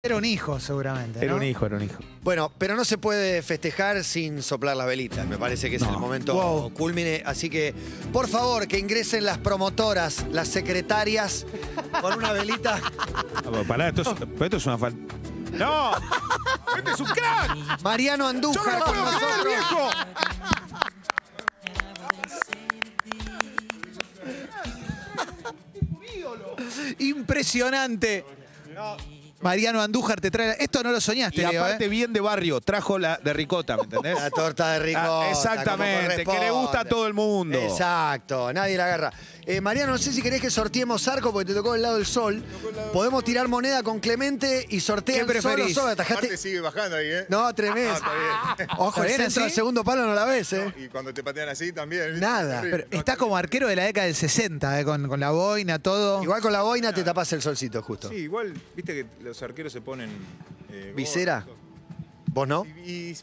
Era un hijo, seguramente. Era un hijo, era un hijo. Bueno, pero no se puede festejar sin soplar la velita. Me parece que es el momento culmine. Así que, por favor, que ingresen las promotoras, las secretarias, con una velita. No, ah, pues, esto es, una falta. ¡No! ¡Este es un crack! Mariano Andújar viejo! Impresionante. Mariano Andújar te trae. Esto no lo soñaste, Y aparte, ¿eh? bien de barrio, trajo la de ricota, ¿me entendés? La torta de ah, ricota. exactamente, que le gusta a todo el mundo. Exacto, nadie la agarra. María, eh, Mariano, no sé si querés que sorteemos arco porque te tocó el lado del sol. Podemos tirar moneda con Clemente y sortear ¿Qué preferís? solo, sol sigue bajando ahí, ¿eh? No, tremendo. Ah, está Ojo, el centro del segundo palo no la ves, ¿eh? y cuando te patean así también. Nada. Pero está como arquero de la década del 60, ¿eh? con, la boina, todo. Igual con la boina te tapás el solcito, justo. Sí, igual, viste que los arqueros se ponen... Eh, ¿Visera? Vos, no? Y,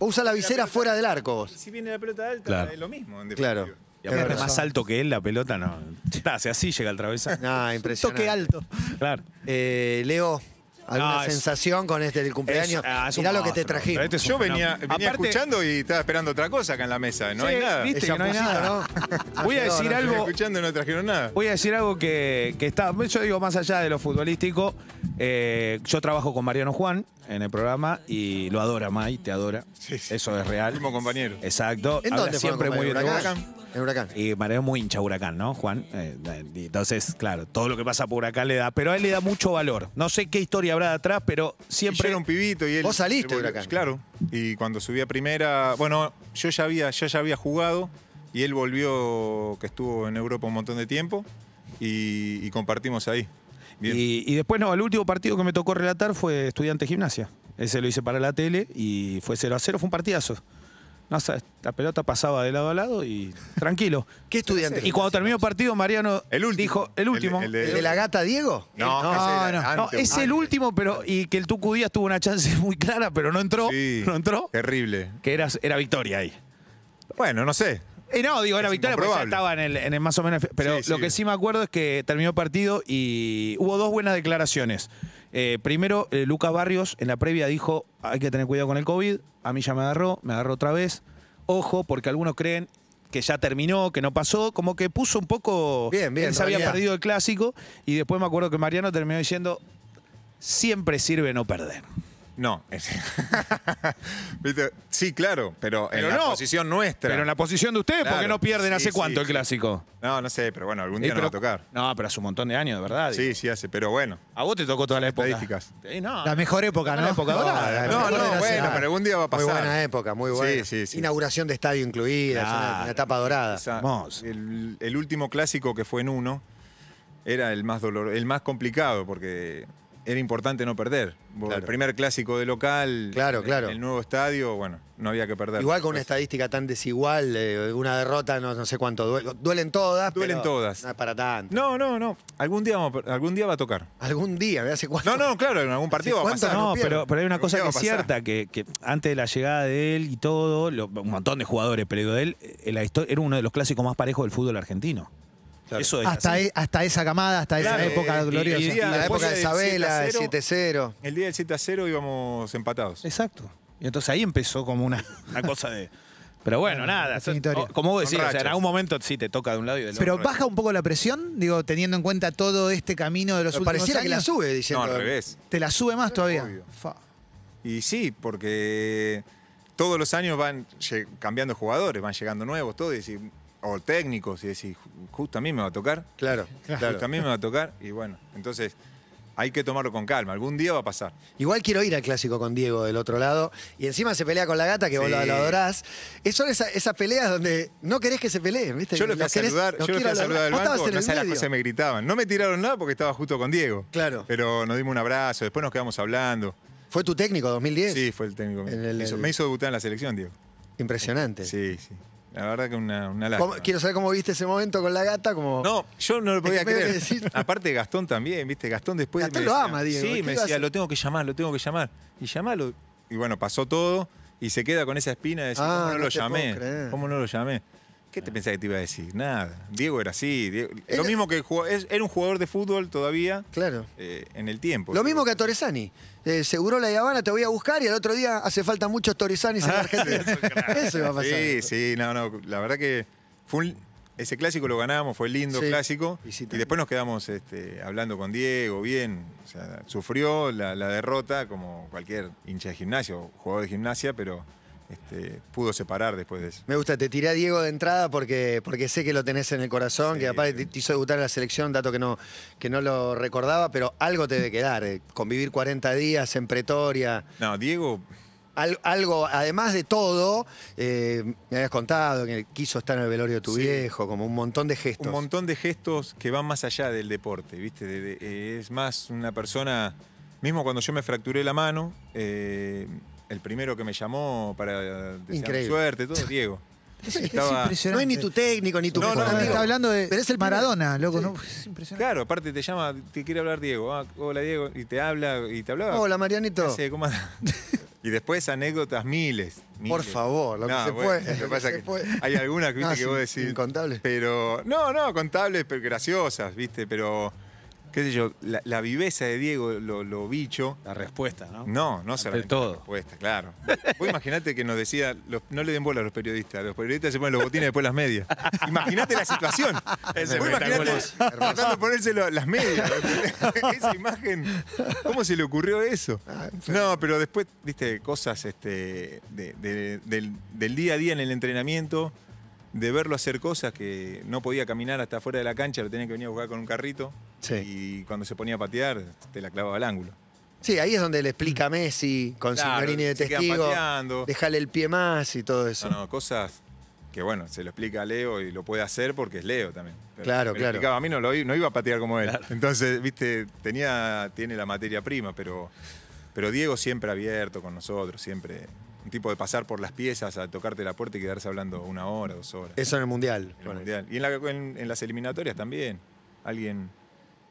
Usa la visera fuera del arco vos. Si viene la pelota alta, es lo mismo. En claro más alto que él, la pelota no. Está, así, llega al travesaño. No, impresionante. Toque alto. Claro. Eh, Leo, ¿Alguna ah, sensación con este del cumpleaños? Ah, Mirá lo que te trajimos. Este, yo venía, venía escuchando y estaba esperando otra cosa acá en la mesa. No hay nada. Viste que no hay nada. ¿no? Voy a decir algo. Escuchando no trajeron nada. Voy a decir algo que, que está. Yo digo, más allá de lo futbolístico, eh, yo trabajo con Mariano Juan en el programa y lo adora May, te adora. Eso es real. Mismo compañero. Exacto. ¿En siempre muy bien. En huracán. Y Mareo muy hincha huracán, ¿no, Juan? Eh, entonces, claro, todo lo que pasa por acá le da, pero a él le da mucho valor. No sé qué historia habrá de atrás, pero siempre. era un pibito y él. Vos saliste de huracán. Claro. Y cuando subí a primera, bueno, yo ya había, ya, ya había jugado y él volvió, que estuvo en Europa un montón de tiempo, y, compartimos ahí. Y, después, no, el último partido que me tocó relatar fue Estudiante Gimnasia. Ese lo hice para la tele y fue 0 a 0, fue un partidazo la pelota pasaba de lado a lado y tranquilo. ¿Qué estudiante? Y cuando terminó el partido, Mariano dijo, el último. ¿El, de... la gata Diego? No, no, es el último, pero y que el Tucudías tuvo una chance muy clara, pero no entró. no entró. Terrible. Que era, era victoria ahí. Bueno, no sé. Eh, no, digo, era victoria porque estaba en el, más o menos. Pero lo que sí me acuerdo es que terminó el partido y hubo dos buenas declaraciones. Eh, primero, eh, Lucas Barrios en la previa dijo, hay que tener cuidado con el COVID, a mí ya me agarró, me agarró otra vez. Ojo, porque algunos creen que ya terminó, que no pasó, como que puso un poco... Bien, Él se había perdido el clásico y después me acuerdo que Mariano terminó diciendo, siempre sirve no perder. No. sí, claro, pero, en la posición nuestra. Pero en la posición de ustedes, porque qué no pierden hace cuánto el clásico. No, no sé, pero bueno, algún día nos va a tocar. No, pero hace un montón de años, de verdad. Sí, sí hace, pero bueno. A vos te tocó toda la época. Estadísticas. no. La mejor época, ¿no? La época dorada. No, no, bueno, pero algún día va a pasar. Muy buena época, muy buena. sí, Inauguración de estadio incluida, la etapa dorada. el, último clásico que fue en uno era el más dolor, el más complicado porque era importante no perder. El primer clásico de local, claro, El, nuevo estadio, bueno, no había que perder. Igual con una estadística tan desigual, eh, una derrota, no, no, sé cuánto, duelen todas. Duelen pero todas. No para tanto. No, no, no. Algún día, algún día va a tocar. ¿Algún día? ¿Hace cuánto? No, no, claro, en algún partido va a pasar. No, pero, pero hay una cosa que es cierta, que, antes de la llegada de él y todo, un montón de jugadores, pero de él, eh, era uno de los clásicos más parejos del fútbol argentino. E, hasta, esa camada, hasta esa época gloriosa. la época de Isabela, el 7-0. El día del 7 0 íbamos empatados. Exacto. Y entonces ahí empezó como una, cosa de. Pero bueno, nada. como vos decís, en algún momento sí te toca de un lado y del otro. Pero baja un poco la presión, digo, teniendo en cuenta todo este camino de los últimos pareciera años. Pareciera que la sube, diciendo. No, al revés. Te la sube más todavía. Y sí, porque todos los años van cambiando jugadores, van llegando nuevos, todo, y o técnico, si decís, justo a mí me va a tocar. Claro, claro. Justo a mí me va a tocar y bueno, entonces hay que tomarlo con calma, algún día va a pasar. Igual quiero ir al clásico con Diego del otro lado y encima se pelea con la gata que vos lo, adorás. Es, son esas, peleas donde no querés que se peleen, ¿viste? Yo lo fui a saludar, yo fui a saludar banco, no sé las cosas me gritaban. No me tiraron nada porque estaba justo con Diego. Claro. Pero nos dimos un abrazo, después nos quedamos hablando. ¿Fue tu técnico 2010? Sí, fue el técnico. Me hizo debutar en la selección, Diego. Impresionante. Sí, sí. La verdad que una, una lástima. Quiero saber cómo viste ese momento con la gata. Como... No, yo no lo podía creer. Aparte Gastón también, ¿viste? Gastón después Gastón lo ama, Diego. Sí, me decía, lo tengo que llamar, lo tengo que llamar. Y llamalo. Y bueno, pasó todo y se queda con esa espina de decir, ah, ¿cómo no lo llamé? ¿Cómo no lo llamé? ¿Qué te ah. pensás que te iba a decir? Nada. Diego era así. Lo mismo que era un jugador de fútbol todavía. Claro. Eh, en el tiempo. Lo mismo que a Torresani. Eh, seguro la Habana te voy a buscar y al otro día hace falta mucho Torresani. Ah, eso iba a pasar. Sí, sí, no, no. La verdad que ese clásico lo ganamos, fue lindo clásico. Y, después nos quedamos este, hablando con Diego, bien. sufrió la, la derrota como cualquier hincha de gimnasio, jugador de gimnasia, pero este, pudo separar después de eso. Me gusta, te tiré a Diego de entrada porque, porque sé que lo tenés en el corazón, que aparte te, hizo debutar en la selección, dato que no, que no lo recordaba, pero algo te debe quedar, eh, convivir 40 días en Pretoria. No, Diego... algo, además de todo, eh, me habías contado que quiso estar en el velorio de tu viejo, como un montón de gestos. Un montón de gestos que van más allá del deporte, ¿viste? es más una persona, mismo cuando yo me fracturé la mano, eh, el primero que me llamó para desear suerte, todo, Diego. Es, Estaba... es no es ni tu técnico, ni tu no, no, hablando de. Pero es el Maradona, loco, ¿no? Pues claro, aparte te llama, te quiere hablar Diego. Ah, hola Diego, y te habla, y te hablaba. Hola Marianito. ¿cómo y después anécdotas miles. Por favor, lo que se puede. Lo que pasa que hay algunas que, que vos decís. Incontables. Pero. No, no, contables, pero graciosas, viste, pero qué sé yo, la, viveza de Diego, lo, bicho. La respuesta, ¿no? No, no se todo. La respuesta, claro. Vos imaginate que nos decía, no le den bola a los periodistas, los periodistas se ponen los botines después las medias. Imaginate la situación. Vos imaginate tratando de ponerse las medias. Esa imagen, ¿cómo se le ocurrió eso? Ah, no, pero después, viste, cosas este, del, día a día en el entrenamiento de verlo hacer cosas que no podía caminar hasta afuera de la cancha, lo tenía que venir a buscar con un carrito. Y cuando se ponía a patear, te la clavaba al ángulo. Sí, ahí es donde le explica a Messi, con su línea de testigo, déjale el pie más y todo eso. No, no, cosas que bueno, se lo explica a Leo y lo puede hacer porque es Leo también. claro, claro. a mí no, iba a patear como él. Entonces, viste, tenía, tiene la materia prima, pero, pero Diego siempre abierto con nosotros, siempre un tipo de pasar por las piezas a tocarte la puerta y quedarse hablando una hora, dos horas. Eso en el Mundial. Y en, en las eliminatorias también. Alguien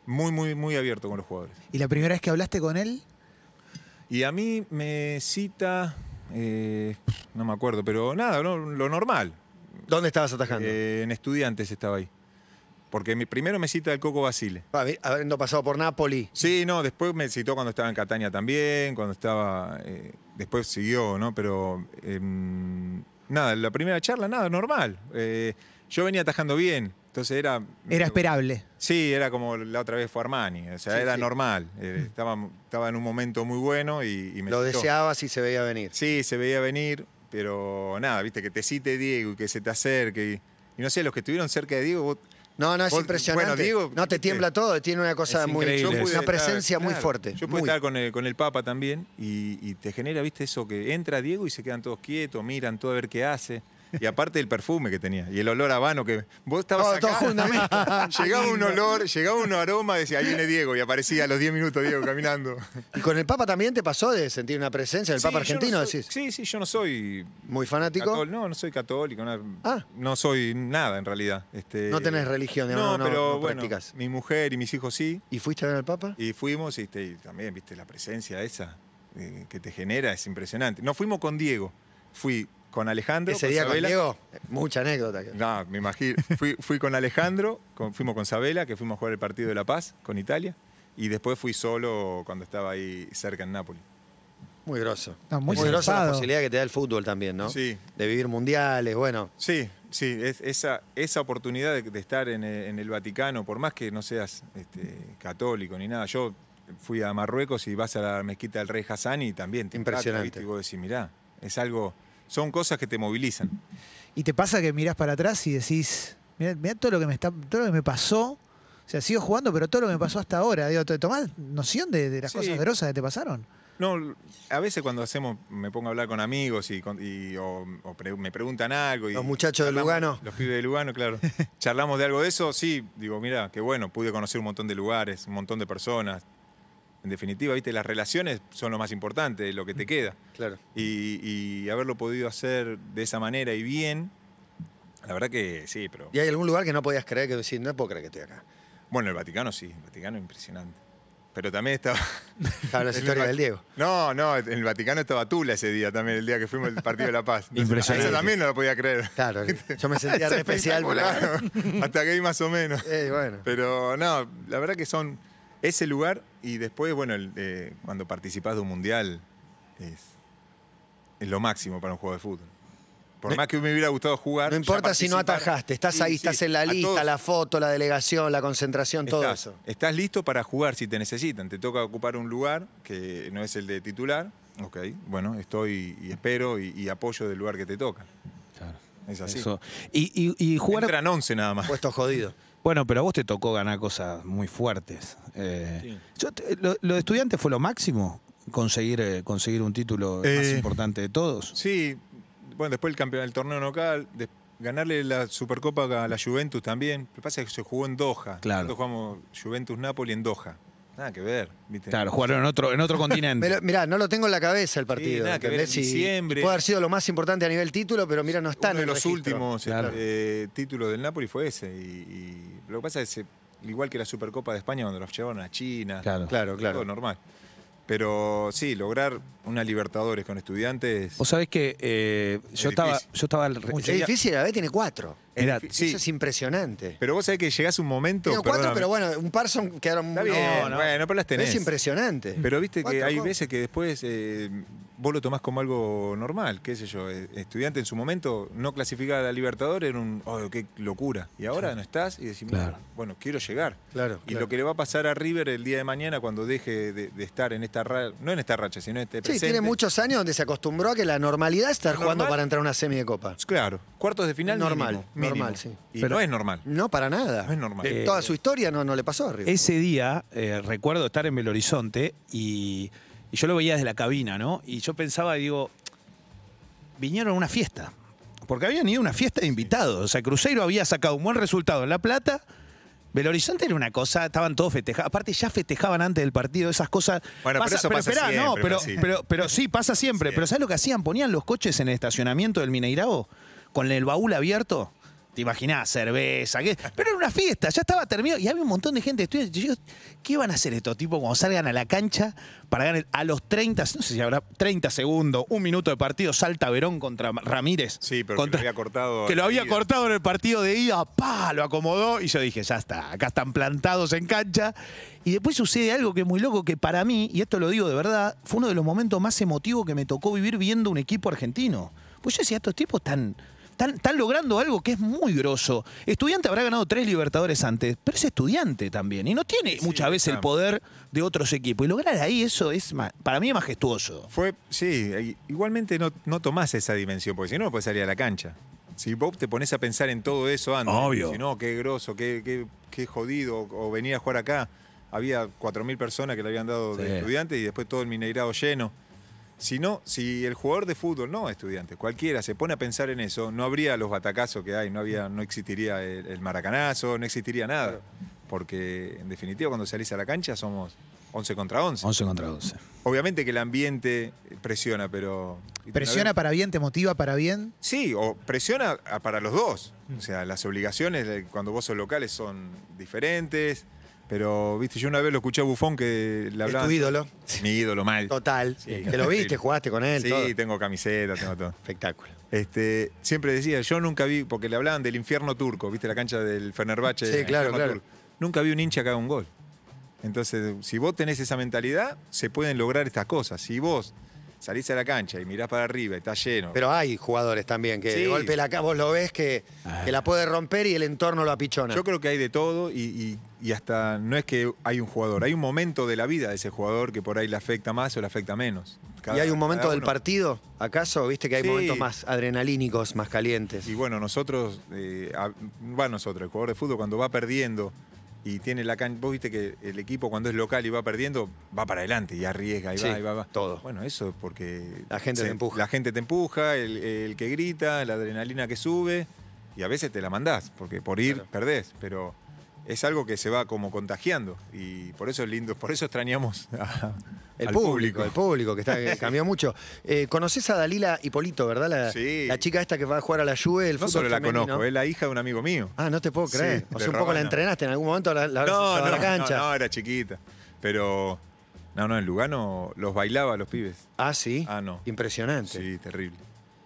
muy, muy, muy abierto con los jugadores. ¿Y la primera vez que hablaste con él? Y a mí me cita, eh, no me acuerdo, pero nada, lo normal. ¿Dónde estabas atajando? Eh, en estudiantes estaba ahí. Porque primero me cita el Coco Basile. Ah, habiendo pasado por Napoli. Sí, no, después me citó cuando estaba en Catania también, cuando estaba. Eh, después siguió, ¿no? Pero. Em, nada, la primera charla, nada, normal. yo venía atajando bien. Entonces era... Era esperable. Sí, era como la otra vez fue Armani, o sea, era normal. Eh, estaba, estaba en un momento muy bueno y, me... Lo deseaba deseabas y se veía venir. Sí, se veía venir, pero nada, viste, que te cite Diego y que se te acerque. Y, no sé, los que estuvieron cerca de Diego... no, no, es impresionante. Diego, no, te tiembla todo, tiene una cosa muy... una presencia muy fuerte. Yo pude estar con el, con el Papa también y, y te genera, viste, eso que entra Diego y se quedan todos quietos, miran todo a ver qué hace. Y aparte el perfume que tenía. Y el olor a habano que. Vos estabas. acá, llegaba un olor, llegaba un aroma, decía, ahí viene Diego. Y aparecía a los 10 minutos Diego caminando. ¿Y con el Papa también te pasó de sentir una presencia del Papa argentino? Sí, sí, yo no soy. ¿Muy fanático? no, no soy católico. Ah. No, soy nada en realidad. Este, no tenés religión, digamos, no, no, pero bueno, mi mujer y mis hijos sí. ¿Y fuiste a ver al Papa? Y fuimos este, y también, viste, la presencia esa eh, que te genera es impresionante. No fuimos con Diego. Fui con Alejandro. ¿Ese día Mucha anécdota. No, me imagino. fui, con Alejandro, fuimos con Sabela, que fuimos a jugar el partido de La Paz con Italia. Y después fui solo cuando estaba ahí cerca en Nápoles. Muy groso. muy, groso. la posibilidad que te da el fútbol también, ¿no? Sí. De vivir mundiales, bueno. Sí, sí, esa, esa oportunidad de, estar eh, en el, Vaticano, por más que no seas este, católico ni nada, yo fui a Marruecos y vas a la mezquita del Rey Hassani y también te Impresionante. y vos decís, mirá, es algo son cosas que te movilizan. ¿Y te pasa que mirás para atrás y decís, mirá, todo, lo que me está, todo lo que me pasó? O sea, sigo jugando, pero todo lo que me pasó hasta ahora. Digo, ¿te tomás noción de, las cosas grosas que te pasaron? No, a veces cuando hacemos, me pongo a hablar con amigos y, o, me preguntan algo. Y los muchachos de Lugano. Los pibes de Lugano, claro. charlamos de algo de eso, sí, digo, mira, qué bueno, pude conocer un montón de lugares, un montón de personas, en definitiva, viste, las relaciones son lo más importante, lo que te queda. Claro. Y, haberlo podido hacer de esa manera y bien, la verdad que sí, pero. ¿Y hay algún lugar que no podías creer que decís, no puedo creer que estoy acá? Bueno, el Vaticano sí, el Vaticano es impresionante. Pero también estaba. Habla la historia del Diego. No, no, en el Vaticano estaba Tula ese día también, el día que fuimos al Partido de la Paz. Impresionante. Eso también no lo podía creer. Claro, yo me sentía re especial. Hasta que ahí más o menos. Eh, bueno. Pero no, la verdad que son. Ese lugar y después, bueno, eh, cuando participás de un mundial, es, lo máximo para un juego de fútbol. Por más que me hubiera gustado jugar. No importa si no atajaste, estás ahí, estás en la lista, la foto, la delegación, la concentración, todo eso. Estás listo para jugar si te necesitan. Te toca ocupar un lugar que no es el de titular. Ok, bueno, estoy y espero y, apoyo del lugar que te toca. Claro. Es así. Y, jugar. Entran 11 nada más. Puesto jodido. Bueno, pero a vos te tocó ganar cosas muy fuertes. Eh, lo, de estudiante fue lo máximo? ¿Conseguir, eh, conseguir un título más eh, importante de todos? Sí, bueno, después el, campeón, del torneo local, de, ganarle la Supercopa a la Juventus también. Lo que pasa es que se jugó en Doha. Claro. Nosotros jugamos Juventus-Napoli en Doha. Nada que ver. ¿viste? Claro, jugaron en otro, en otro continente. Pero, mirá, no lo tengo en la cabeza el partido. nada que ver, Puede haber sido lo más importante a nivel título, pero mira, no está en el de los últimos eh, este, títulos del Napoli fue ese. Y, lo que pasa es, igual que la Supercopa de España, cuando los llevaron a China. Claro, claro. claro. Todo normal. Pero sí, lograr unas Libertadores con estudiantes. Vos sabés que eh, yo, estaba, yo estaba. Al... es difícil, la ver, tiene cuatro. sí. es impresionante. Pero vos sabés que llegás un momento. Tengo cuatro, pero bueno, un par son quedaron muy. Bien, no, no. Bueno, pero las tenés. Es impresionante. Pero viste que hay veces que después eh, vos lo tomás como algo normal, qué sé yo. Eh, estudiante en su momento no clasificada a la Libertadores era un, oh, qué locura. Y ahora no estás y decimos, bueno, quiero llegar. Claro, y lo que le va a pasar a River el día de mañana cuando deje de, estar en esta racha, no en esta racha, sino en este presente. Sí, tiene muchos años donde se acostumbró a que la normalidad es estar jugando para entrar a una semi de copa. Claro, cuartos de final normal, mínimo, normal, sí. Pero no es normal. No para nada. No es normal. Toda su historia no, no le pasó a River. Ese día eh, recuerdo estar en Belo Horizonte y y yo lo veía desde la cabina, ¿no? Y yo pensaba, digo, vinieron a una fiesta. Porque habían ido a una fiesta de invitados. O sea, Cruzeiro había sacado un buen resultado en La Plata. Belo Horizonte era una cosa, estaban todos festejados. Aparte, ya festejaban antes del partido, esas cosas. Bueno, pero no, pero, sí, pasa siempre. Pero ¿sabes lo que hacían? Ponían los coches en el estacionamiento del Mineirao con el baúl abierto te cerveza, pero era una fiesta, ya estaba terminado y había un montón de gente estoy yo, ¿Qué van a hacer estos tipos cuando salgan a la cancha para ganar a los 30, no sé si habrá 30 segundos, un minuto de partido, salta Verón contra Ramírez? Sí, pero que lo había cortado. Que lo había cortado en el partido de ida, pa, lo acomodó y yo dije, ya está, acá están plantados en cancha. Y después sucede algo que es muy loco, que para mí, y esto lo digo de verdad, fue uno de los momentos más emotivos que me tocó vivir viendo un equipo argentino. Pues yo decía, estos tipos están están, logrando algo que es muy grosso. Estudiante habrá ganado tres Libertadores antes, pero es estudiante también y no tiene muchas veces el poder de otros equipos. Y lograr ahí eso es, para mí, majestuoso. Fue, sí, igualmente no, no tomás esa dimensión, porque si no, no puedes salir a la cancha. Si vos te pones a pensar en todo eso antes, si no, qué grosso, qué, qué, jodido, o venir a jugar acá había 4.000 personas que le habían dado de estudiante y después todo el minerado lleno. Si, si el jugador de fútbol, no estudiante, cualquiera se pone a pensar en eso, no habría los batacazos que hay, no, no existiría el, el maracanazo, no existiría nada. Porque en definitiva cuando salís a la cancha somos 11 contra 11. 11 contra 11. Obviamente que el ambiente presiona, pero... ¿Presiona para bien? ¿Te motiva para bien? Sí, o presiona para los dos. Mm. O sea, las obligaciones cuando vos sos locales son diferentes. Pero, viste, yo una vez lo escuché a Bufón que le hablaba. ¿Es tu ídolo? Mi ídolo, mal. Total. Te lo viste, jugaste con él. Sí, tengo camiseta, tengo todo. Espectáculo. Este, siempre decía, yo nunca vi, porque le hablaban del infierno turco, viste, la cancha del Fenerbahce. Sí, claro, claro. Nunca vi un hincha que haga un gol. Entonces, si vos tenés esa mentalidad, se pueden lograr estas cosas. Si vos salís a la cancha y mirás para arriba, está lleno. Pero hay jugadores también que de golpe la vos lo ves ah. que, la puede romper y el entorno lo apichona. Yo creo que hay de todo y, hasta no es que hay un jugador, hay un momento de la vida de ese jugador que por ahí le afecta más o le afecta menos. ¿Y hay un momento del partido? ¿Acaso? Viste que hay momentos más adrenalínicos, más calientes. Y bueno, nosotros, eh, va nosotros, el jugador de fútbol cuando va perdiendo y tiene la cancha. Vos viste que el equipo cuando es local y va perdiendo, va para adelante y arriesga y va y va, va, Todo. Bueno, eso es porque. La gente te empuja. La gente te empuja, el, el, que grita, la adrenalina que sube y a veces te la mandás, porque por ir perdés, pero es algo que se va como contagiando y por eso es lindo, por eso extrañamos el público, El público, que, está, cambió mucho. Eh, Conoces a Dalila Hipolito, ¿verdad? La, sí. la chica esta que va a jugar a la Juve, el no solo la conozco, es la hija de un amigo mío. Ah, no te puedo creer. o sea, un poco la entrenaste en algún momento la, la, no, la cancha. No, no, era chiquita. Pero, no, no, en Lugano los bailaba los pibes. Ah, sí. Ah, no. Impresionante. Sí, terrible.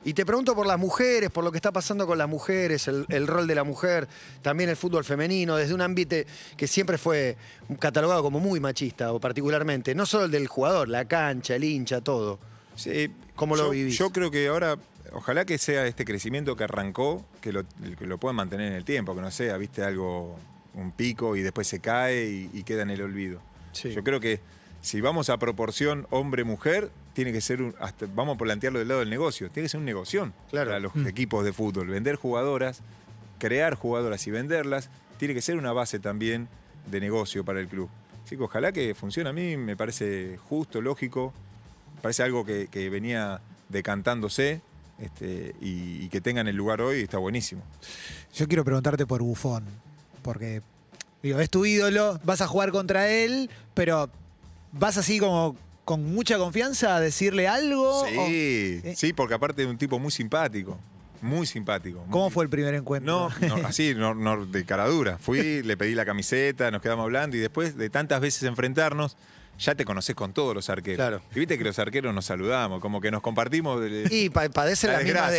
Y te pregunto por las mujeres, por lo que está pasando con las mujeres, el, rol de la mujer, también el fútbol femenino, desde un ámbito que siempre fue catalogado como muy machista, o particularmente, no solo el del jugador, la cancha, el hincha, todo. Sí, ¿Cómo lo vivís? Yo creo que ahora, ojalá que sea este crecimiento que arrancó, que lo, puedan mantener en el tiempo, que no sea, viste, algo, un pico y después se cae y, y queda en el olvido. Sí. Yo creo que si vamos a proporción hombre-mujer, tiene que ser un, vamos a plantearlo del lado del negocio, tiene que ser un negocio claro. para los mm. equipos de fútbol. Vender jugadoras, crear jugadoras y venderlas, tiene que ser una base también de negocio para el club. Así que ojalá que funcione. A mí me parece justo, lógico, parece algo que, venía decantándose. Este, y, que tengan el lugar hoy está buenísimo. Yo quiero preguntarte por Bufón, porque es tu ídolo, vas a jugar contra él, pero vas así como con mucha confianza a decirle algo. Sí, eh, sí, porque aparte es un tipo muy simpático. Muy simpático. ¿Cómo fue el primer encuentro? No, así, de cara dura. Fui, le pedí la camiseta, nos quedamos hablando y después de tantas veces enfrentarnos, ya te conoces con todos los arqueros. Claro. Y viste que los arqueros nos saludamos, como que nos compartimos. y padecen la, misma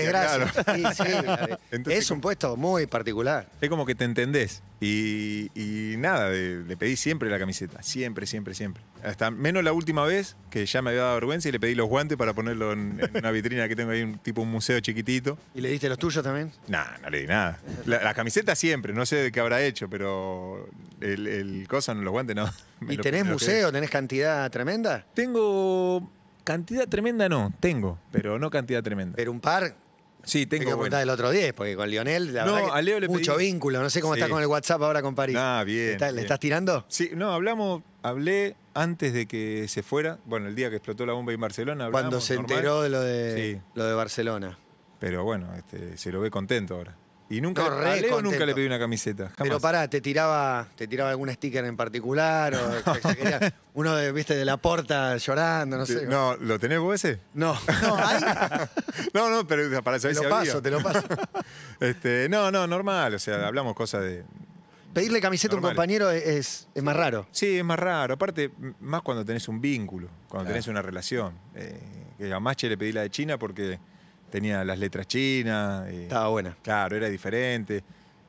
es un puesto muy particular. Es como que te entendés. Y, nada, le pedí siempre la camiseta, siempre, siempre, siempre. Hasta menos la última vez, que ya me había dado vergüenza y le pedí los guantes para ponerlo en, una vitrina que tengo ahí, un tipo un museo chiquitito. ¿Y le diste los tuyos también? nada no le di nada. La, camisetas camiseta siempre, no sé qué habrá hecho, pero el, cosa cosa, los guantes no. ¿Y tenés museo? ¿Tenés cantidad tremenda? Tengo Cantidad tremenda no, tengo, pero no cantidad tremenda. Pero un par Sí, tengo. que el otro 10, porque con Lionel, no, mucho vínculo. No sé cómo está con el WhatsApp ahora con París. Ah, bien ¿Le, estás tirando? Sí, no, hablamos, hablé antes de que se fuera. Bueno, el día que explotó la bomba en Barcelona. Cuando se enteró de lo de, lo de Barcelona. Pero bueno, este, se lo ve contento ahora. Y nunca, le, nunca le pedí una camiseta. Pero pará, te tiraba, te tiraba algún sticker en particular uno de, viste de la puerta llorando, no sé. No, ¿lo tenés vos ese? No. No, no, pero para eso te lo paso, te lo paso. Este, no, no, normal, o sea, hablamos cosas de Pedirle camiseta a un compañero es, más raro. Sí, es más raro. Aparte, más cuando tenés un vínculo, cuando tenés una relación. Eh, que a Mache le pedí la de China porque tenía las letras chinas. Eh, Estaba buena. Claro, era diferente.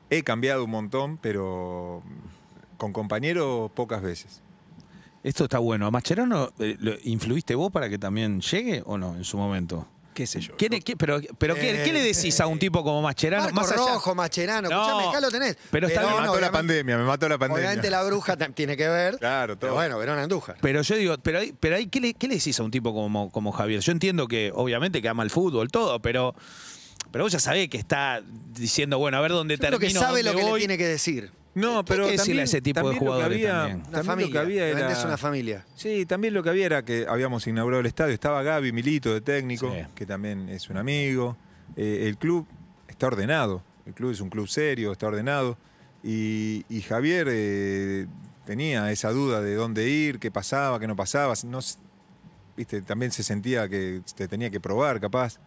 He cambiado un montón, pero con compañeros pocas veces. Esto está bueno. ¿A Mascherano eh, influiste vos para que también llegue o no en su momento? qué sé yo. qué, pero pero ¿qué, le decís a un eh, tipo como Macherano? Marco más Rojo, Macherano, no, escuchame, lo tenés. Pero está, me mató la pandemia, me mató la pandemia. Obviamente la bruja tiene que ver. Claro, todo. Pero bueno, Verona Andújar. Pero yo digo, pero, ¿qué, le, ¿qué le decís a un tipo como, Javier? Yo entiendo que, obviamente, que ama el fútbol, todo, pero... Pero vos ya sabés que está diciendo, bueno, a ver dónde termina. Creo que sabe lo que le tiene que decir. No, eh, pero también, ese tipo de jugadores familia, había era, es una familia. Sí, también lo que había era que habíamos inaugurado el estadio, estaba Gaby Milito de técnico, que también es un amigo. Eh, el club está ordenado, el club es un club serio, está ordenado. Y, Javier eh, tenía esa duda de dónde ir, qué pasaba, qué no pasaba. No, viste, también se sentía que te tenía que probar, capaz.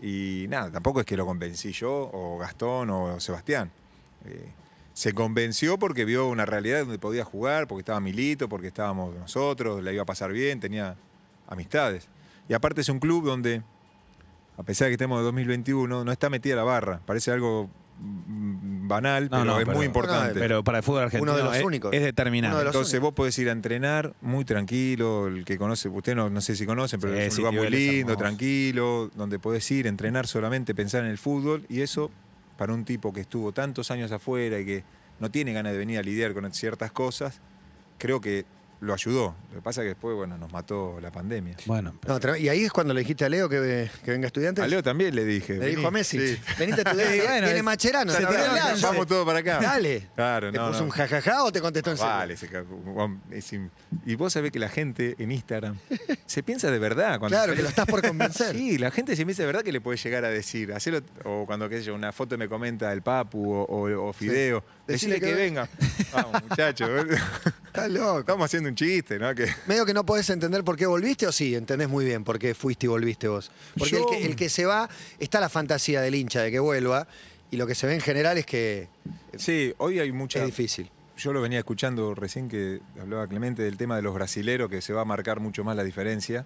Y nada, tampoco es que lo convencí yo, o Gastón, o Sebastián se convenció porque vio una realidad donde podía jugar, porque estaba Milito, porque estábamos nosotros, le iba a pasar bien, tenía amistades. Y aparte es un club donde, a pesar de que estemos de 2021, no está metida la barra. Parece algo mm, banal, pero es muy importante. Pero para el fútbol argentino es, únicos. determinante. Entonces vos podés ir a entrenar muy tranquilo, el que conoce, usted no, sé si conocen, pero es un lugar muy lindo, tranquilo, donde podés ir, entrenar solamente, pensar en el fútbol y eso para un tipo que estuvo tantos años afuera y que no tiene ganas de venir a lidiar con ciertas cosas, creo que lo ayudó. Lo que pasa es que después, bueno, nos mató la pandemia. Bueno. No, y ahí es cuando le dijiste a Leo que, que venga estudiante. A Leo también le dije. Le dijo a Messi, Sí. a estudiar, Bueno, viene Macherano, se tiró el Vamos todo para acá. Dale. Claro, ¿Te puso un jajaja o te contestó en serio? Vale, se y vos sabés que la gente en Instagram se piensa de verdad. Cuando Claro, que lo estás por convencer. Sí, la gente se piensa de verdad que le puede llegar a decir. Hacelo, o cuando, una foto me comenta el Papu o- o Fideo. Decirle que, venga. Vamos, muchachos. Está loco. Estamos haciendo un chiste, ¿no? Que... Medio que no podés entender por qué volviste o sí, entendés muy bien por qué fuiste y volviste vos. Porque el, que, se va, está la fantasía del hincha de que vuelva y lo que se ve en general es que... Sí, hoy hay mucha... Es difícil yo lo venía escuchando recién que hablaba Clemente del tema de los brasileros, que se va a marcar mucho más la diferencia.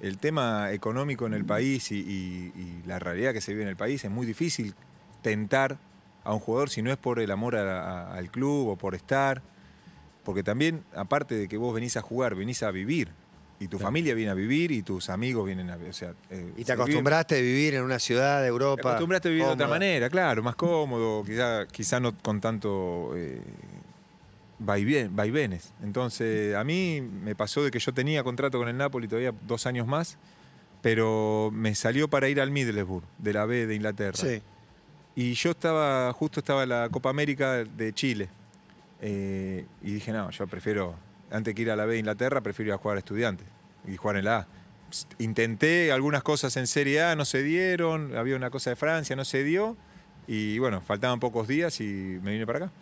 El tema económico en el país y, y la realidad que se vive en el país es muy difícil tentar a un jugador si no es por el amor al club o por estar. Porque también, aparte de que vos venís a jugar, venís a vivir. Y tu familia viene a vivir y tus amigos vienen a vivir. Eh, y te acostumbraste a vivir en una ciudad de Europa. Te acostumbraste a vivir de otra manera, claro, más cómodo, quizá, quizá no con tanto eh, vaivenes. Entonces, a mí me pasó de que yo tenía contrato con el Napoli todavía dos años más, pero me salió para ir al Middlesbrough, de la B de Inglaterra. Sí. Y yo estaba, justo estaba en la Copa América de Chile. Eh, y dije, no, yo prefiero, antes que ir a la B de Inglaterra, prefiero ir a jugar estudiante y jugar en la A. Intenté algunas cosas en Serie A, no se dieron, había una cosa de Francia, no se dio. Y bueno, faltaban pocos días y me vine para acá.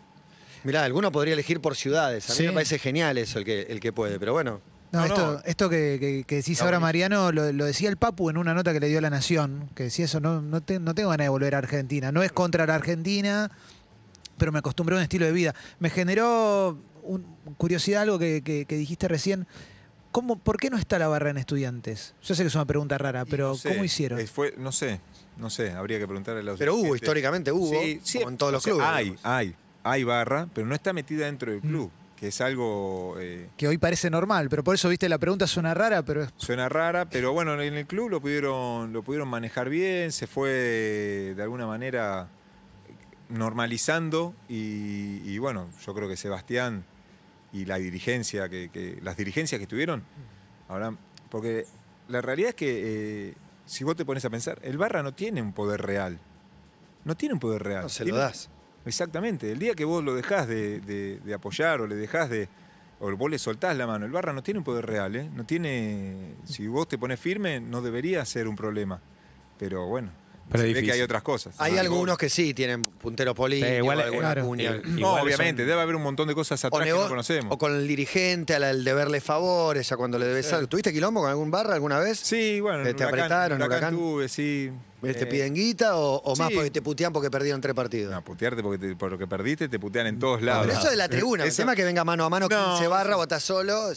Mirá, alguno podría elegir por ciudades. A mí me parece genial eso, el que, el que puede, pero bueno, no, esto, que, decís ahora, Mariano, lo, decía el Papu en una nota que le dio a La Nación, que decía eso, no, no, tengo ganas de volver a Argentina. No es contra la Argentina, pero me acostumbré a un estilo de vida. Me generó curiosidad algo que, dijiste recién. ¿Cómo, ¿Por qué no está la barra en estudiantes? Yo sé que es una pregunta rara, pero ¿cómo hicieron? Eh, no sé, no sé, habría que preguntarle a los... Pero hubo, históricamente hubo, en todos los clubes. Hay, hay, hay barra, pero no está metida dentro del mm. club que es algo... Eh, que hoy parece normal, pero por eso, viste, la pregunta suena rara, pero... Suena rara, pero bueno, en el club lo pudieron, lo pudieron manejar bien, se fue de alguna manera normalizando y, bueno, yo creo que Sebastián y la dirigencia, que, las dirigencias que estuvieron, ahora, porque la realidad es que eh, si vos te pones a pensar, el Barra no tiene un poder real. No tiene un poder real. No se lo das. Exactamente. El día que vos lo dejás de, apoyar o le dejás de. O vos le soltás la mano. El Barra no tiene un poder real, ¿eh? No tiene. Si vos te pones firme, no debería ser un problema. Pero bueno, pero se que hay otras cosas. Hay algunos que sí tienen puntero políticos, igual, alguna eh, no, obviamente, debe haber un montón de cosas atrás que no conocemos. O con el dirigente, al deberle favores, a cuando le debes ¿Tuviste quilombo con algún barra alguna vez? Sí, bueno. ¿Te, apretaron? Huracán, Tuve, sí. ¿Te eh, piden guita o, más porque te putean porque perdieron tres partidos? No, putearte porque por lo que perdiste te putean en todos lados. pero eso de la eh, tribuna, el tema que venga mano a mano, no. se barra o estás solo.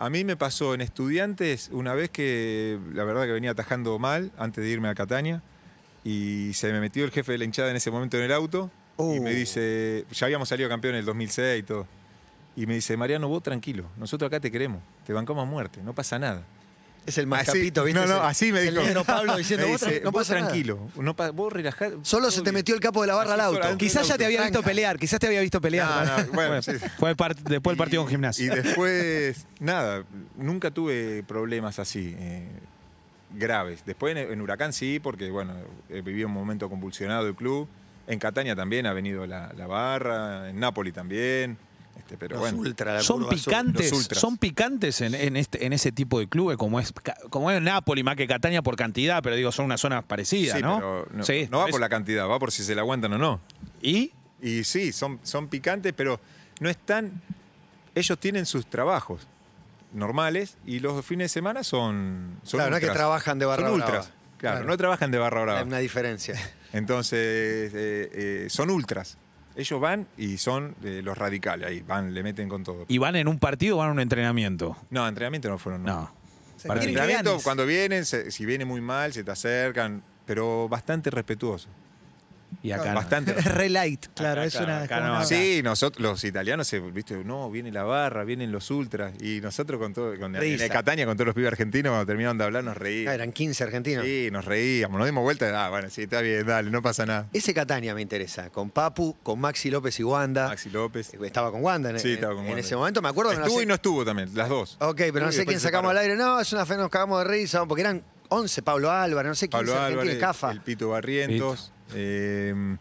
A mí me pasó en estudiantes una vez que la verdad que venía atajando mal antes de irme a Catania. Y se me metió el jefe de la hinchada en ese momento en el auto. Y me oh. dice, ya habíamos salido campeón en el 2006 y todo. Y me dice, Mariano, vos tranquilo, nosotros acá te queremos, te bancamos a muerte, no pasa nada. Es el más capito, ¿viste? No, no, así me dijo. Pablo diciendo, me dice, no pasa tranquilo, no vos relajás. Solo se te metió el capo de la barra al auto. Quizás ya te había visto pelear, quizás te había visto pelear. bueno, Fue después del partido con gimnasio. Y después, nada, nunca tuve problemas así. Eh, graves. Después en, Huracán sí, porque bueno, vivido un momento convulsionado el club. En Catania también ha venido la, barra, en Nápoli también. Este, pero bueno. son picantes, son picantes este, en, ese tipo de clubes, como es como es Napoli, más que Catania por cantidad, pero digo, son unas zonas parecidas, sí, ¿no? Pero no, no va por la cantidad, va por si se la aguantan o no. ¿Y? Y sí, son, son picantes, pero no están. Ellos tienen sus trabajos normales y los fines de semana son. son claro, no es que trabajan de barra son ultras. Claro, no trabajan de barra brava. Hay una diferencia. Entonces, eh, eh, son ultras. Ellos van y son eh, los radicales ahí, van, le meten con todo. ¿Y van en un partido o van a un entrenamiento? No, entrenamiento no fueron. No. entrenamiento, cuando vienen, si viene muy mal, se te acercan, pero bastante respetuosos. Y acá bastante. Es claro, es una. sí, nosotros, los italianos, viste, no, viene la barra, vienen los ultras. Y nosotros con todo, con en Catania, con todos los pibes argentinos, cuando terminaron de hablar, nos reíamos ah, eran 15 argentinos. Sí, nos reíamos, nos dimos vuelta, ah, bueno, sí, está bien, dale, no pasa nada. Ese Catania me interesa, con Papu, con Maxi López y Wanda. Maxi López. Eh, estaba con Wanda en, sí, estaba con en ese momento, me acuerdo. Estuvo no y no estuvo también, las dos. Ok, pero no sé quién sacamos al aire. No, es una fe, nos cagamos de risa, porque eran 11, Pablo Álvarez, no sé quién Pablo Álvarez, Cafa. El Pito Barrientos. Em,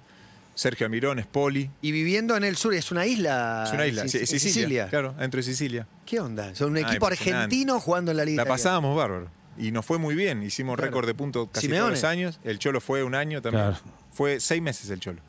Sergio Amirón, poli. Y viviendo en el sur, es una isla. Es una isla, Sicilia, Claro, dentro de Sicilia. ¿Qué onda? Son un ah, equipo argentino jugando en la liga. La pasábamos bárbaro. Y nos fue muy bien. Hicimos récord de puntos casi todos años. El Cholo fue un año también. Fue seis meses el Cholo.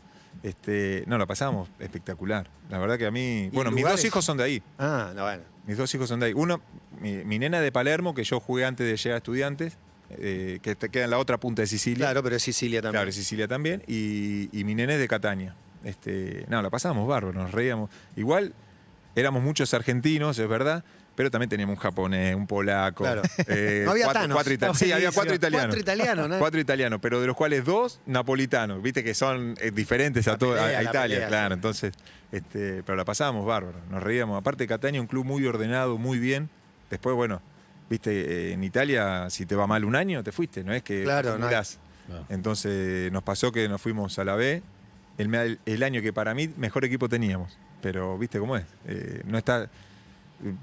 Este, no, la pasábamos espectacular. La verdad que a mí. Bueno, mis dos hijos son de ahí. Ah, no, bueno. Mis dos hijos son de ahí. Uno, mi nena de Palermo, que yo jugué antes de llegar a estudiantes. Eh, que queda en la otra punta de Sicilia. Claro, pero es Sicilia también. Claro, es Sicilia también. Y, mi nene es de Catania Este, no, la pasábamos bárbaro, nos reíamos. Igual éramos muchos argentinos, es verdad, pero también teníamos un japonés, un polaco. Claro. Eh, no había cuatro, sí, había cuatro italianos. Cuatro italianos, ¿no? Cuatro italianos, pero de los cuales dos napolitanos, viste que son eh, diferentes a, toda Italia, claro. Entonces, este, pero la pasábamos bárbaro, nos reíamos. Aparte, Catania, un club muy ordenado, muy bien. Después, bueno, Viste, eh, en Italia, si te va mal un año, te fuiste, no es que claro, no Entonces nos pasó que nos fuimos a la B, el, año que para mí mejor equipo teníamos. Pero viste cómo es, eh, no está,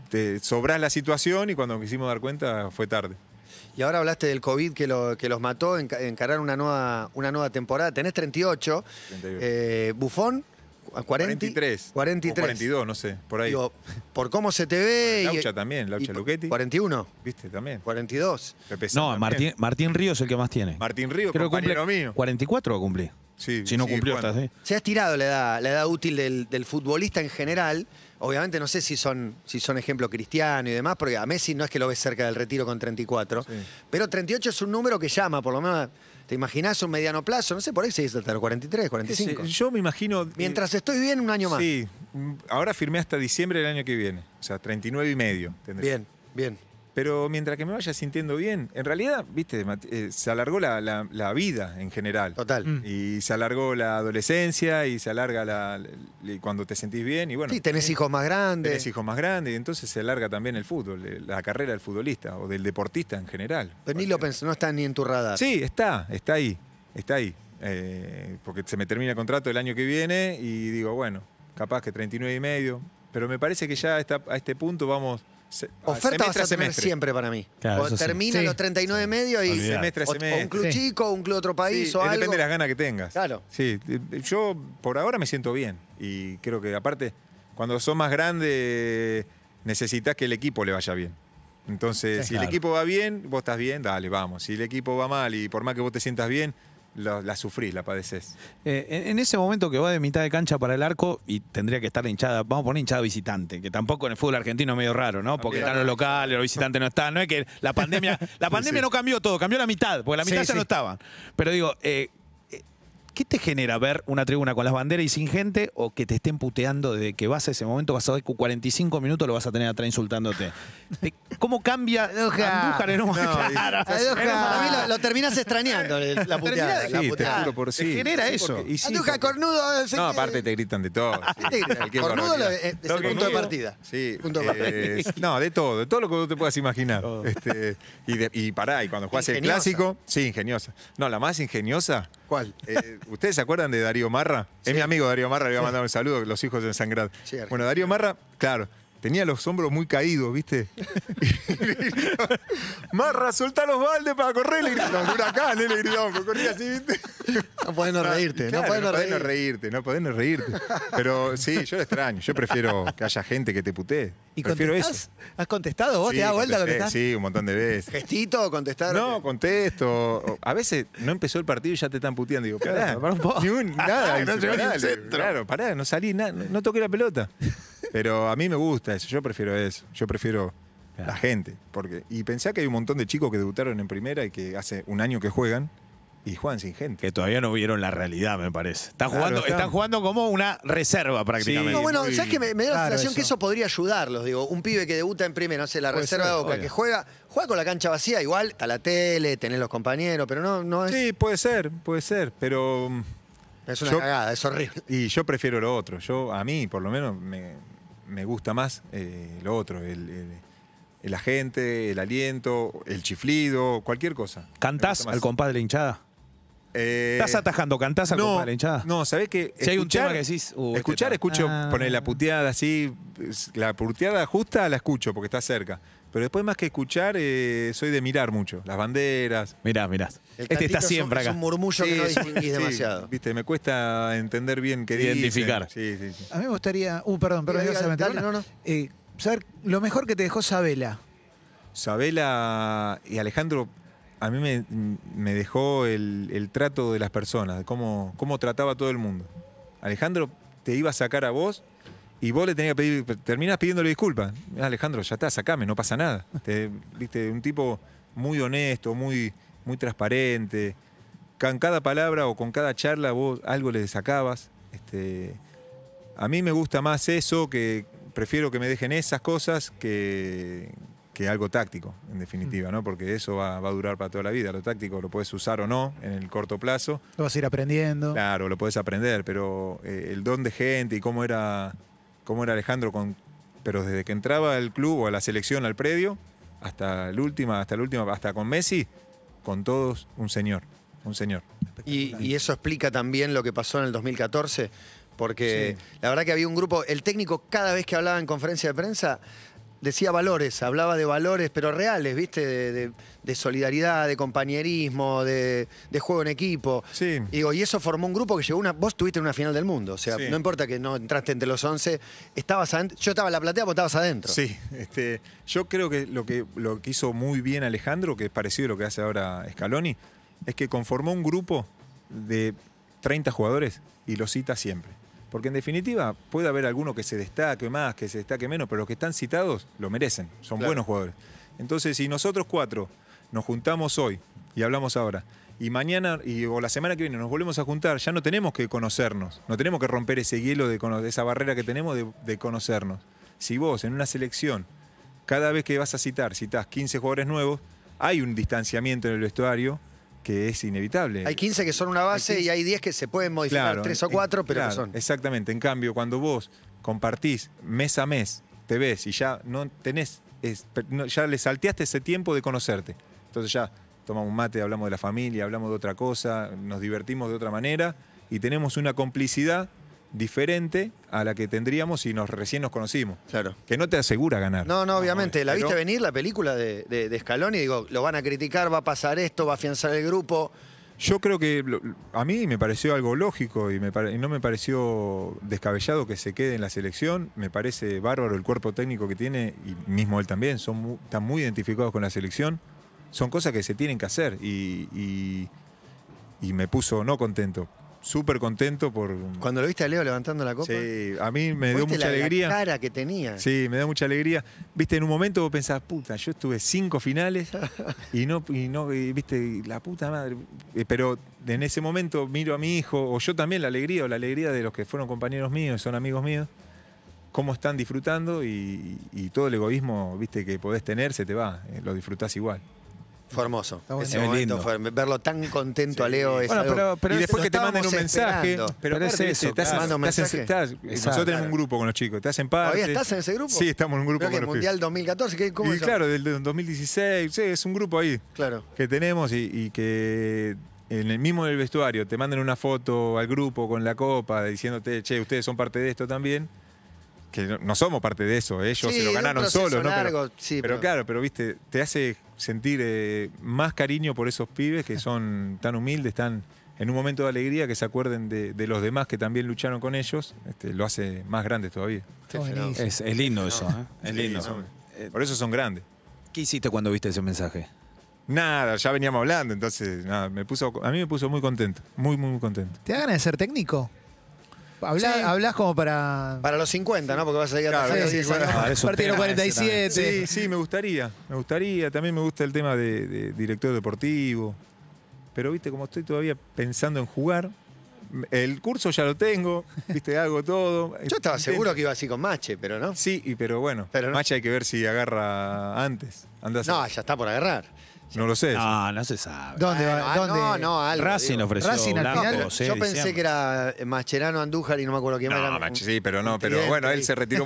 te sobrás la situación y cuando quisimos dar cuenta fue tarde. Y ahora hablaste del COVID que, que los mató, encarar una nueva, una nueva temporada. Tenés 38. 38. Bufón 43. 43. 42, no sé, por ahí. Digo, por cómo se te ve. Laucha también, Laucha Luchetti. 41. ¿Viste también? 42. No, Martín, Martín Río es el que más tiene. Martín Río, Creo que cumple mío. 44 cumplí. Sí, si no cumplió Se ha estirado la edad, útil del, futbolista en general. Obviamente no sé si son, si son ejemplo cristiano y demás, porque a Messi no es que lo ve cerca del retiro con 34. Pero 38 es un número que llama, por lo menos ¿Te imaginas un mediano plazo? No sé, por ahí dice hasta los 43, 45. yo me imagino... Eh, Mientras estoy bien, un año más. Sí, ahora firmé hasta diciembre del año que viene. O sea, 39 y medio. Bien, bien. Pero mientras que me vaya sintiendo bien, en realidad, viste, eh, se alargó la, vida en general. Total. Mm. Y se alargó la adolescencia y se alarga la, cuando te sentís bien y bueno. Sí, tenés hijos más grandes. Tenés hijos más grandes y entonces se alarga también el fútbol, eh, la carrera del futbolista o del deportista en general. Pero ni no está ni en tu radar. Sí, está, está ahí, está ahí. Eh, porque se me termina el contrato el año que viene y digo, bueno, capaz que 39 y medio, pero me parece que ya a este punto vamos Ah, oferta vas a tener semestre. siempre para mí. termina los 39 y medio y semestre, semestre. un club chico, un club otro país o algo. Depende de las ganas que tengas. Claro. Sí, yo por ahora me siento bien y creo que aparte cuando sos más grande necesitas que el equipo le vaya bien. Entonces, si el equipo va bien, vos estás bien, dale, vamos. Si el equipo va mal y por más que vos te sientas bien, la sufrís, la padeces. Eh, en, ese momento que va de mitad de cancha para el arco y tendría que estar hinchada, vamos a poner hinchada visitante, que tampoco en el fútbol argentino es medio raro, ¿no? Porque están los locales, los visitantes no están, no es que la pandemia, la pandemia no cambió todo, cambió la mitad, porque la mitad ya no estaba. Pero digo, eh, ¿Qué te genera ver una tribuna con las banderas y sin gente o que te estén puteando de que vas a ese momento? Vas a 45 minutos lo vas a tener atrás insultándote. ¿Cómo cambia Andújar en un mí lo, terminas extrañando, la puteada. genera eso. cornudo. No, aparte te gritan de todo. cornudo es, el punto de partida. Eh, no, de todo, de todo lo que tú te puedas imaginar. Este, y, y pará, y cuando juegas el clásico, sí, ingeniosa. No, la más ingeniosa ¿Cuál? Eh, ¿Ustedes se acuerdan de Darío Marra? Es mi amigo Darío Marra, le voy a mandar un saludo, los hijos de Sangrad. bueno, Darío Marra, claro, tenía los hombros muy caídos, ¿viste? Marra, suelta los baldes para correr, le gritó. Los eh, le gritó, corría así, ¿viste? No podés no ah, reírte, no, podés no, reírte. No podés no reírte, Pero sí, yo lo extraño. Yo prefiero que haya gente que te putee. ¿Y prefiero eso. ¿Has contestado vos? ¿Te da vuelta contesté, Sí, un montón de veces. ¿Gestito contestar? No, contesto. A veces no empezó el partido y ya te están puteando. Digo, pará, pará un poco. Ni un, nada. Ah, claro, pará, no salí, nada, no toqué la pelota. Pero a mí me gusta eso, yo prefiero eso, yo prefiero la gente. Porque, y pensé que hay un montón de chicos que debutaron en primera y que hace un año que juegan y juegan sin gente. Que todavía no vieron la realidad, me parece. Están, jugando, están. jugando como una reserva prácticamente. bueno, ¿sabes que Me, da la sensación que eso podría ayudarlos. Digo, un pibe que debuta en primera, no sé, la reserva de Boca, que juega, juega con la cancha vacía, igual, a la tele, tenés los compañeros, pero no, no es. Sí, puede ser, puede ser, pero. Es una cagada, es horrible. Y yo prefiero lo otro. Yo, a mí, por lo menos, me, me gusta más eh, lo otro, el, el, agente, el aliento, el chiflido, cualquier cosa. ¿Cantás al compadre la hinchada? Eh, ¿Estás atajando? ¿Cantás al compadre compás hinchada? No, ¿sabés que Si hay un tema que decís... Uh, este escuchar, escucho, ah. poner la puteada así, la puteada justa la escucho porque está cerca. Pero después, más que escuchar, eh, soy de mirar mucho. Las banderas. Mirá, mirá. este está siempre acá. Es un murmullo que no distinguís demasiado. Viste, me cuesta entender bien qué Identificar. Sí, sí, A mí me gustaría. Uh, perdón, perdón, ibas a No, no. Eh, saber lo mejor que te dejó Sabela. Sabela y Alejandro. A mí me, dejó el, trato de las personas, de cómo, cómo trataba a todo el mundo. Alejandro te iba a sacar a vos y vos le tenías que pedir, terminás pidiéndole disculpas. Ah, Alejandro, ya está, sacame, no pasa nada. Viste, un tipo muy honesto, muy, muy transparente. Con cada palabra o con cada charla vos algo le sacabas. Este, a mí me gusta más eso, que prefiero que me dejen esas cosas que, que algo táctico, en definitiva, mm. ¿no? Porque eso va, a durar para toda la vida. Lo táctico lo puedes usar o no en el corto plazo. Lo vas a ir aprendiendo. Claro, lo puedes aprender, pero eh, el don de gente y cómo era cómo era Alejandro, pero desde que entraba al club o a la selección, al predio, hasta el última, hasta el último, hasta con Messi, con todos un señor, un señor. Y, eso explica también lo que pasó en el 2014, porque la verdad que había un grupo, el técnico cada vez que hablaba en conferencia de prensa decía valores, hablaba de valores, pero reales, ¿viste? De, solidaridad, de compañerismo, de, juego en equipo. Sí. Y, digo, y eso formó un grupo que llegó una. Vos estuviste en una final del mundo, o sea, no importa que no entraste entre los 11, estabas adentro. Yo estaba en la platea, vos estabas adentro. Sí, este, yo creo que lo, que lo que hizo muy bien Alejandro, que es parecido a lo que hace ahora Scaloni, es que conformó un grupo de 30 jugadores y los cita siempre. Porque en definitiva puede haber alguno que se destaque más, que se destaque menos, pero los que están citados lo merecen, son buenos jugadores. Entonces, si nosotros cuatro nos juntamos hoy y hablamos ahora, y mañana y, o la semana que viene nos volvemos a juntar, ya no tenemos que conocernos, no tenemos que romper ese hielo, de, esa barrera que tenemos de, de, conocernos. Si vos en una selección, cada vez que vas a citar, citás 15 jugadores nuevos, hay un distanciamiento en el vestuario, que es inevitable. Hay 15 que son una base y hay 10 que se pueden modificar, Tres o cuatro, pero no son. Exactamente, en cambio, cuando vos compartís mes a mes, te ves y ya no tenés, ya le salteaste ese tiempo de conocerte. Entonces ya tomamos un mate, hablamos de la familia, hablamos de otra cosa, nos divertimos de otra manera y tenemos una complicidad diferente a la que tendríamos si nos recién nos conocimos. Claro. Que no te asegura ganar. No, no, ah, obviamente. la viste venir la película de, de, y digo, lo van a criticar, va a pasar esto, va a afianzar el grupo. Yo creo que a mí me pareció algo lógico y, no me pareció descabellado que se quede en la selección. Me parece bárbaro el cuerpo técnico que tiene y mismo él también. Son están muy identificados con la selección. Son cosas que se tienen que hacer y, y me puso no contento súper contento por. Cuando lo viste a Leo levantando la copa. Sí, a mí me dio mucha alegría. La cara que tenía. Sí, me dio mucha alegría. Viste, en un momento vos pensás, puta, yo estuve cinco finales y no, y no, viste, la puta madre. Eh, pero en ese momento miro a mi hijo, o yo también la alegría, o la alegría de los que fueron compañeros míos, son amigos míos, cómo están disfrutando y, todo el egoísmo, viste, que podés tener, se te va, eh, lo disfrutás igual. Fue hermoso. Ese momento verlo tan contento a Leo y después que te manden un mensaje, pero, es eso, te hacen, mensaje. Eh, nosotros tenemos un grupo con los chicos, te hacen parte. ¿Todavía estás en ese grupo? Sí, estamos en un grupo Mundial 2014, cómo y, claro, del, 2016, sí, es un grupo ahí. Claro. Que tenemos y, y que en el mismo del vestuario te mandan una foto al grupo con la copa diciéndote, "Che, ustedes son parte de esto también." que no somos parte de eso, ¿eh? ellos se lo ganaron solo pero, claro, pero viste, te hace sentir eh, más cariño por esos pibes que son tan humildes, están en un momento de alegría que se acuerden de, los demás que también lucharon con ellos, este, lo hace más grande todavía. Es, lindo eso, ¿eh? es lindo. por eso son grandes. ¿Qué hiciste cuando viste ese mensaje? Nada, ya veníamos hablando, entonces nada, me puso, a mí me puso muy contento, muy, muy, muy contento. ¿Te da ganas de ser técnico? hablas Hablás como para. Para los 50, ¿no? Porque vas a ir a claro, sí, sí, bueno, 47. Sí, sí, me gustaría. Me gustaría. También me gusta el tema de, director deportivo. Pero, viste, como estoy todavía pensando en jugar, el curso ya lo tengo, viste, hago todo. Yo estaba seguro que iba así con Mache, pero no. Sí, pero bueno, pero Mache hay que ver si agarra antes. Andás no, ya está por agarrar. No lo sé. No, no se sabe. ¿Dónde No, no, Racing ofreció Racing al Yo pensé que era eh, Mascherano Andújar y no me acuerdo quién era. sí, pero no, pero bueno, él se retiró,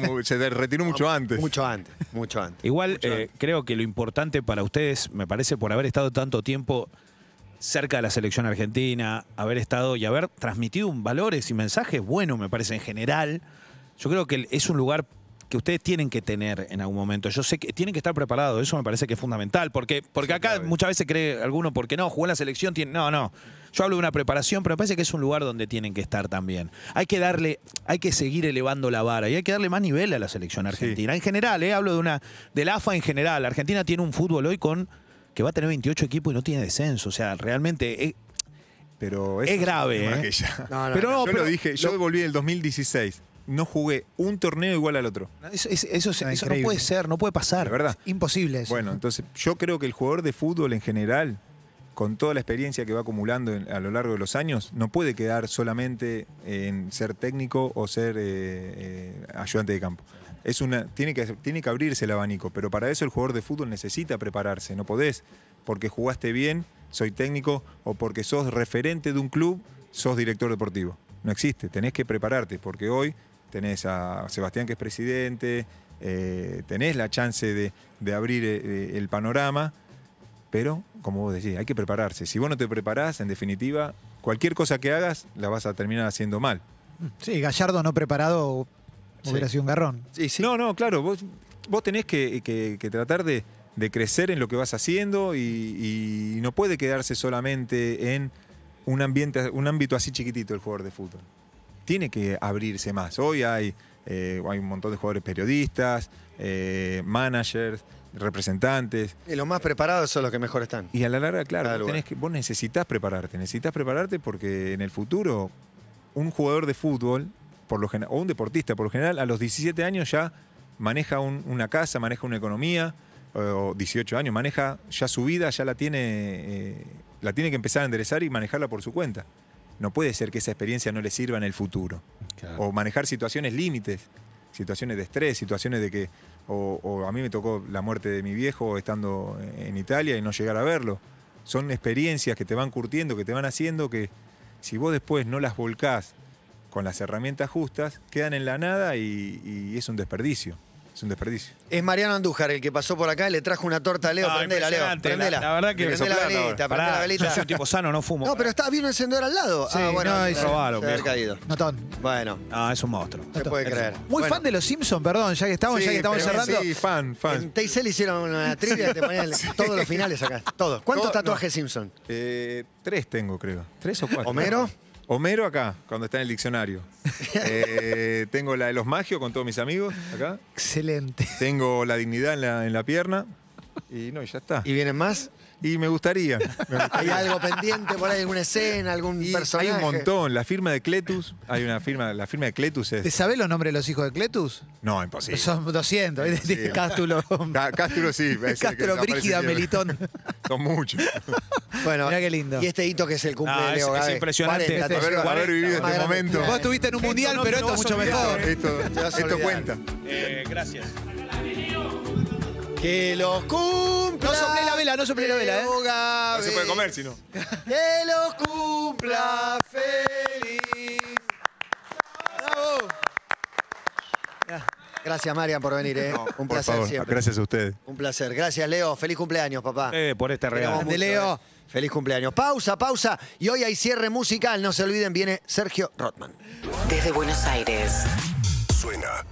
retiró mucho antes. Mucho antes, mucho antes. Igual eh, creo que lo importante para ustedes, me parece, por haber estado tanto tiempo cerca de la selección argentina, haber estado y haber transmitido un valores y mensajes bueno me parece, en general. Yo creo que es un lugar que ustedes tienen que tener en algún momento. Yo sé que tienen que estar preparados, eso me parece que es fundamental, porque, porque acá muchas veces cree alguno, porque no, jugó en la selección, No, no. Yo hablo de una preparación, pero me parece que es un lugar donde tienen que estar también. Hay que darle, hay que seguir elevando la vara y hay que darle más nivel a la selección argentina. En general, eh, hablo de una, del AFA en general. Argentina tiene un fútbol hoy con que va a tener 28 equipos y no tiene descenso. O sea, realmente eh, pero es grave. Eh. No, no, pero yo pero, lo dije, yo volví en el 2016 no jugué un torneo igual al otro. Ah, eso, No, puede ser, no puede pasar. verdad. Imposible Bueno, entonces yo creo que el jugador de fútbol en general, con toda la experiencia que va acumulando a lo largo de los años, no puede quedar solamente en ser técnico o ser eh, eh, ayudante de campo. Es una, tiene, que, tiene que abrirse el abanico, pero para eso el jugador de fútbol necesita prepararse. No podés, porque jugaste bien, soy técnico, o porque sos referente de un club, sos director deportivo. No existe, tenés que prepararte, porque hoy tenés a Sebastián que es presidente, eh, tenés la chance de, abrir eh, eh, el panorama, pero como vos decís, hay que prepararse. Si vos no te preparás, en definitiva, cualquier cosa que hagas la vas a terminar haciendo mal. Sí, Gallardo no preparado hubiera sido un garrón. No, no, claro, vos, tenés que, tratar de, crecer en lo que vas haciendo y, y no puede quedarse solamente en un, ambiente, un ámbito así chiquitito el jugador de fútbol tiene que abrirse más. Hoy hay, eh, hay un montón de jugadores periodistas, eh, managers, representantes. Y los más preparados son los que mejor están. Y a la larga, claro, que, vos necesitas prepararte, necesitas prepararte porque en el futuro un jugador de fútbol, por lo general, o un deportista por lo general, a los 17 años ya maneja una casa, maneja una economía, o 18 años, maneja ya su vida, ya la tiene, eh, la tiene que empezar a enderezar y manejarla por su cuenta no puede ser que esa experiencia no le sirva en el futuro. O manejar situaciones límites, situaciones de estrés, situaciones de que, o, a mí me tocó la muerte de mi viejo estando en Italia y no llegar a verlo. Son experiencias que te van curtiendo, que te van haciendo que si vos después no las volcás con las herramientas justas, quedan en la nada y es un desperdicio. Es un desperdicio. Es Mariano Andújar el que pasó por acá, le trajo una torta a Leo. Ah, prendela, Leo. Prendela. La, verdad que prendela la velita, prendela la velita. Yo soy un tipo sano, no fumo. No, pero está bien un encendedor al lado. ah, bueno, no, es robalo, haber caído. Notón. Bueno. Ah, es un monstruo. Se puede creer. Muy fan de los Simpsons, perdón, ya que estamos, sí, ya que estamos cerrando. Sí, fan, fan. En Teisel hicieron una trivia, te ponían todos los finales acá. Todos. ¿Cuántos tatuajes Simpson? Eh, tres tengo, creo. ¿Tres o cuatro? ¿Homero? Homero acá, cuando está en el diccionario. Eh, tengo la de los magios con todos mis amigos acá. Excelente. Tengo la dignidad en la, en la pierna. Y no, y ya está. ¿Y vienen más? Y me gustaría. ¿Hay algo pendiente por ahí? ¿Alguna escena? ¿Algún personaje? Hay un montón. La firma de Cletus. Hay una firma. La firma de Cletus es. ¿Te sabés los nombres de los hijos de Cletus? No, imposible. Son 200. Castulo Cástulo. Cástulo sí. Cástulo, Brígida, Melitón. Son muchos. Bueno. Mirá qué lindo. Y este hito que es el cumple de Leo es, es impresionante. Haber, haber, vivido este momento. Vos estuviste en un mundial, pero esto es mucho mejor. Esto, cuenta. Eh, gracias. Que los cumpla. No soplé la vela, no soplé la vela, ¿eh? No se puede comer, si no. Que los cumpla feliz. Bravo. Gracias, Marian, por venir, ¿eh? Un placer siempre. Gracias a usted. Un placer. Gracias, Leo. Feliz cumpleaños, papá. Eh, por este regalo. De Leo. Eh. Feliz cumpleaños. Pausa, pausa. Y hoy hay cierre musical. No se olviden, viene Sergio Rotman. Desde Buenos Aires. Suena.